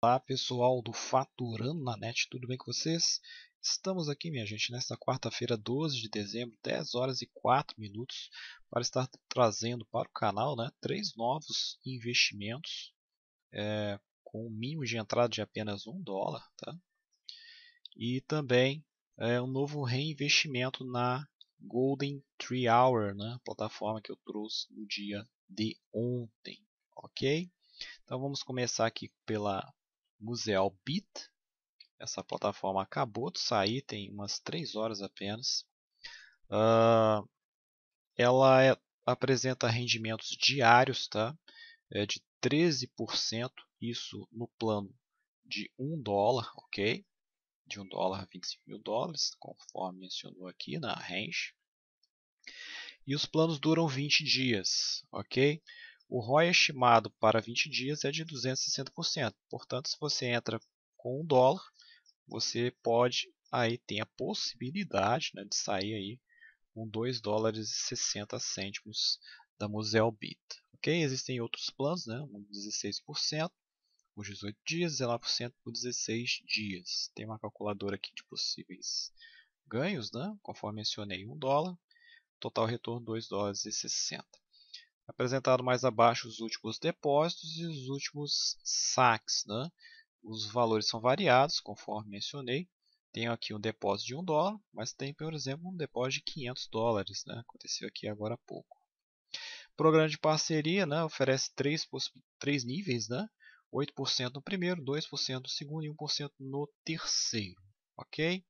Olá pessoal do Faturando na Net, tudo bem com vocês? Estamos aqui, minha gente, nesta quarta-feira, 12 de dezembro, 10 horas e 4 minutos, para estar trazendo para o canal né, três novos investimentos é, com um mínimo de entrada de apenas 1 dólar tá? e também é, um novo reinvestimento na Golden Tree Hour, né, plataforma que eu trouxe no dia de ontem, ok? Então vamos começar aqui pela Museal Beat. Essa plataforma acabou de sair, tem umas 3 horas apenas. Uh, ela é, apresenta rendimentos diários tá? é de 13%, isso no plano de 1 dólar, ok? De 1 dólar a 25 mil dólares, conforme mencionou aqui na range. E os planos duram 20 dias, ok? O ROI estimado para 20 dias é de 260%. Portanto, se você entra com um dólar, você pode aí tem a possibilidade né, de sair aí com 2 dólares e 60 cêntimos da Museo Bit. Ok? Existem outros planos, né? Um 16% por 18 dias, 19% por 16 dias. Tem uma calculadora aqui de possíveis ganhos, né? Conforme mencionei, 1 dólar, total retorno 2 dólares e 60 apresentado mais abaixo os últimos depósitos e os últimos saques. Né? Os valores são variados, conforme mencionei. Tenho aqui um depósito de 1 dólar, mas tem, por exemplo, um depósito de 500 dólares. Né? Aconteceu aqui agora há pouco. O programa de parceria né, oferece três, três níveis, né? 8% no primeiro, 2% no segundo e 1% no terceiro. ok?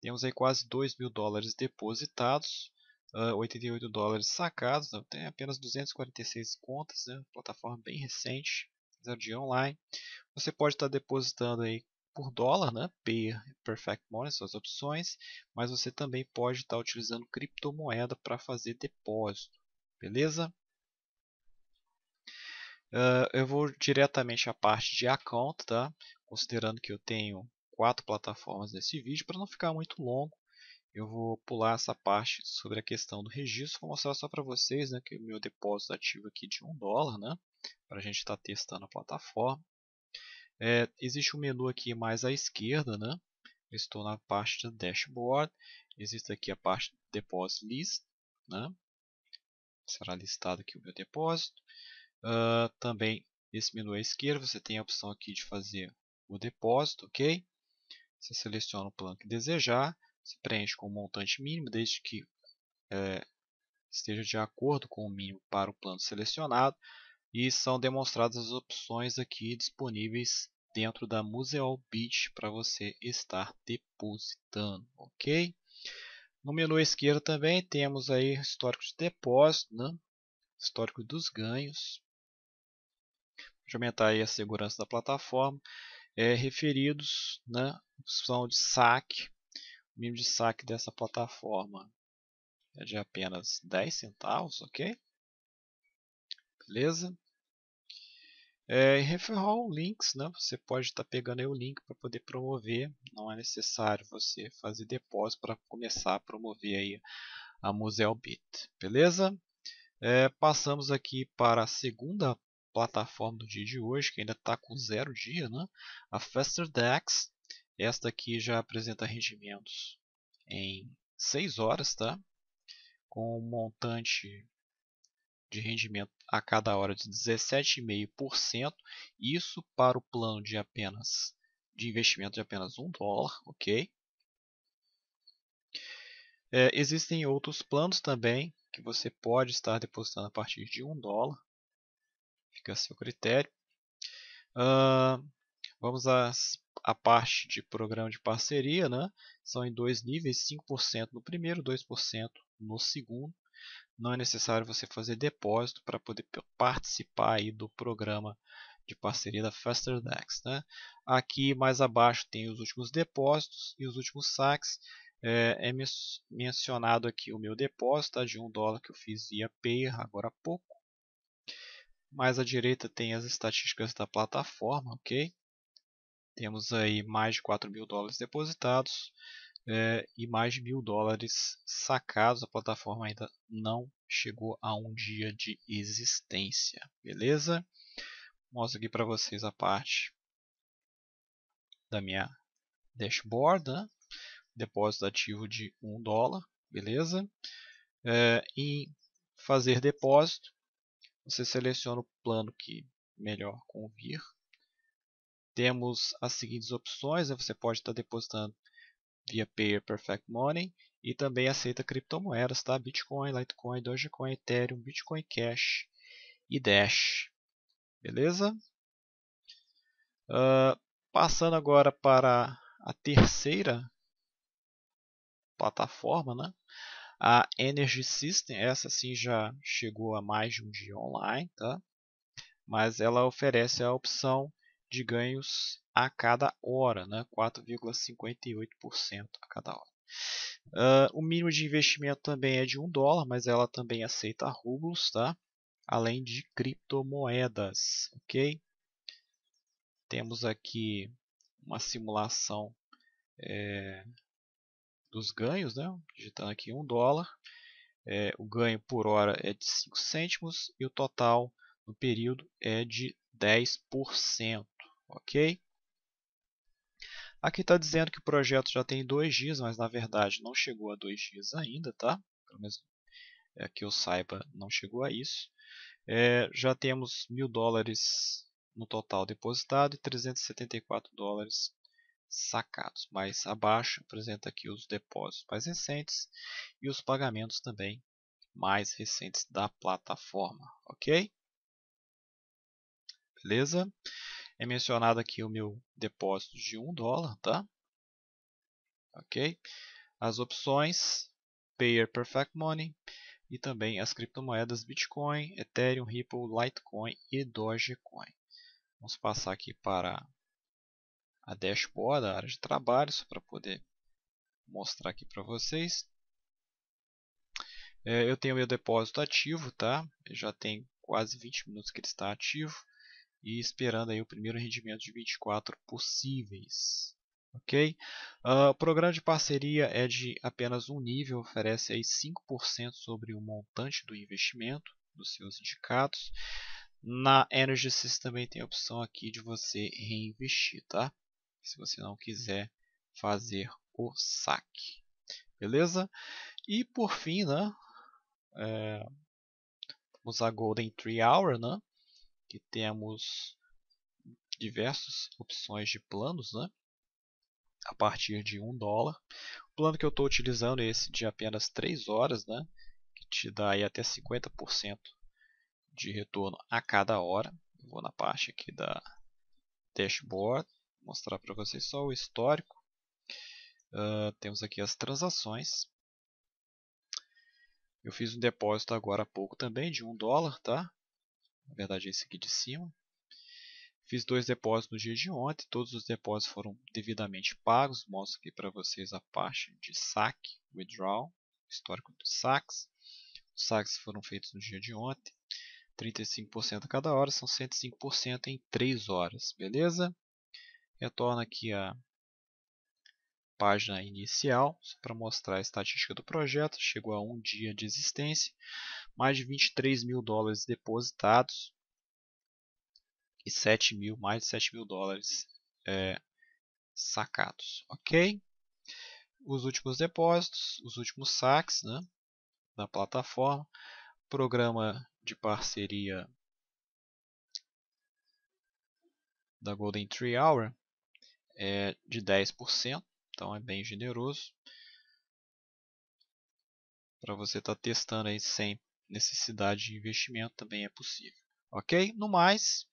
Temos aí quase 2 mil dólares depositados 88 ah, dólares sacados, né? tem apenas 246 contas, né? plataforma bem recente, de online. Você pode estar depositando aí por dólar, né? Pay Perfect Money suas opções, mas você também pode estar utilizando criptomoeda para fazer depósito, beleza? Uh, eu vou diretamente à parte de account, tá? Considerando que eu tenho quatro plataformas nesse vídeo, para não ficar muito longo, eu vou pular essa parte sobre a questão do registro, vou mostrar só para vocês né, que o meu depósito ativo aqui de 1 dólar, né, para a gente estar tá testando a plataforma. É, existe um menu aqui mais à esquerda, né, estou na parte do dashboard, existe aqui a parte depósito list, né, será listado aqui o meu depósito. Uh, também nesse menu à esquerda você tem a opção aqui de fazer o depósito, ok? Você seleciona o plano que desejar se preenche com o um montante mínimo, desde que é, esteja de acordo com o mínimo para o plano selecionado, e são demonstradas as opções aqui disponíveis dentro da Museal Beach para você estar depositando, ok? No menu à esquerda também temos aí histórico de depósito, né? histórico dos ganhos, para aumentar aí a segurança da plataforma, é, referidos, né, opção de saque, mínimo de saque dessa plataforma é de apenas 10 centavos, ok? Beleza? É, referral links, né? você pode estar tá pegando o link para poder promover, não é necessário você fazer depósito para começar a promover aí a MuseoBit, beleza? É, passamos aqui para a segunda plataforma do dia de hoje, que ainda está com zero dia, né? a FasterDex, esta aqui já apresenta rendimentos em 6 horas, tá? com um montante de rendimento a cada hora de 17,5%, isso para o plano de apenas de investimento de apenas 1 dólar, ok? É, existem outros planos também que você pode estar depositando a partir de 1 dólar, fica a seu critério. Uh, Vamos à parte de programa de parceria, né? são em dois níveis, 5% no primeiro, 2% no segundo. Não é necessário você fazer depósito para poder participar aí do programa de parceria da FasterDex. Né? Aqui mais abaixo tem os últimos depósitos e os últimos saques. É, é mencionado aqui o meu depósito tá? de 1 dólar que eu fiz via Payer agora há pouco. Mais à direita tem as estatísticas da plataforma, ok? Temos aí mais de 4 mil dólares depositados é, e mais de mil dólares sacados. A plataforma ainda não chegou a um dia de existência, beleza? Mostro aqui para vocês a parte da minha dashboard, né? depósito ativo de 1 dólar, beleza? É, em fazer depósito, você seleciona o plano que melhor convir temos as seguintes opções, né? você pode estar tá depositando via Payer Perfect Money e também aceita criptomoedas, tá? Bitcoin, Litecoin, Dogecoin, Ethereum, Bitcoin Cash e Dash, beleza? Uh, passando agora para a terceira plataforma, né? A Energy System, essa sim já chegou a mais de um dia online, tá? Mas ela oferece a opção de ganhos a cada hora, né? 4,58% a cada hora. Uh, o mínimo de investimento também é de 1 dólar, mas ela também aceita rublos, tá? além de criptomoedas, ok? Temos aqui uma simulação é, dos ganhos, né? digitando aqui 1 dólar, é, o ganho por hora é de 5 cêntimos e o total no período é de 10%. Ok? Aqui está dizendo que o projeto já tem dois dias, mas na verdade não chegou a dois dias ainda, tá? Pelo menos é, que eu saiba, não chegou a isso. É, já temos mil dólares no total depositado e 374 dólares sacados. Mais abaixo apresenta aqui os depósitos mais recentes e os pagamentos também mais recentes da plataforma, ok? Beleza? É mencionado aqui o meu depósito de 1 dólar, tá? Ok? As opções Payer Perfect Money e também as criptomoedas Bitcoin, Ethereum, Ripple, Litecoin e Dogecoin. Vamos passar aqui para a dashboard, a área de trabalho, só para poder mostrar aqui para vocês. É, eu tenho meu depósito ativo, tá? Eu já tem quase 20 minutos que ele está ativo e esperando aí o primeiro rendimento de 24 possíveis. Ok? Uh, o programa de parceria é de apenas um nível, oferece aí 5% sobre o montante do investimento dos seus indicados. Na Energy System também tem a opção aqui de você reinvestir, tá? Se você não quiser fazer o saque. Beleza? E por fim, né? É, vamos a Golden Tree Hour, né? que temos diversas opções de planos, né? a partir de um dólar. O plano que eu estou utilizando é esse de apenas 3 horas, né? que te dá aí até 50% de retorno a cada hora. vou na parte aqui da dashboard, mostrar para vocês só o histórico. Uh, temos aqui as transações. Eu fiz um depósito agora há pouco também de 1 dólar, tá? na verdade esse aqui de cima. Fiz dois depósitos no dia de ontem, todos os depósitos foram devidamente pagos. Mostro aqui para vocês a parte de saque, withdrawal, histórico dos saques. Os saques foram feitos no dia de ontem, 35% a cada hora, são 105% em 3 horas, beleza? Retorno aqui a página inicial, para mostrar a estatística do projeto, chegou a um dia de existência, mais de 23 mil dólares depositados e 7 mil, mais de 7 mil dólares é, sacados, ok? Os últimos depósitos, os últimos saques né, da plataforma, programa de parceria da Golden Tree Hour é de 10%. Então é bem generoso. Para você estar tá testando aí sem necessidade de investimento também é possível. Ok? No mais,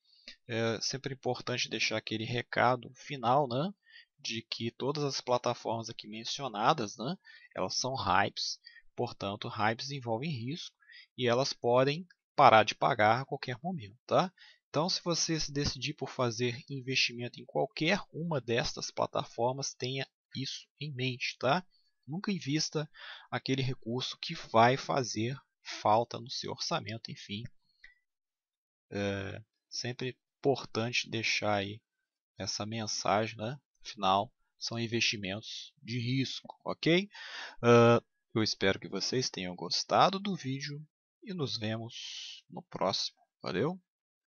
é sempre importante deixar aquele recado final, né? De que todas as plataformas aqui mencionadas, né? Elas são hypes, portanto, hypes envolvem risco e elas podem parar de pagar a qualquer momento, tá? Então, se você se decidir por fazer investimento em qualquer uma destas plataformas, tenha isso em mente, tá? Nunca invista aquele recurso que vai fazer falta no seu orçamento, enfim. É sempre importante deixar aí essa mensagem, né? Final, são investimentos de risco, ok? Uh, eu espero que vocês tenham gostado do vídeo e nos vemos no próximo. Valeu!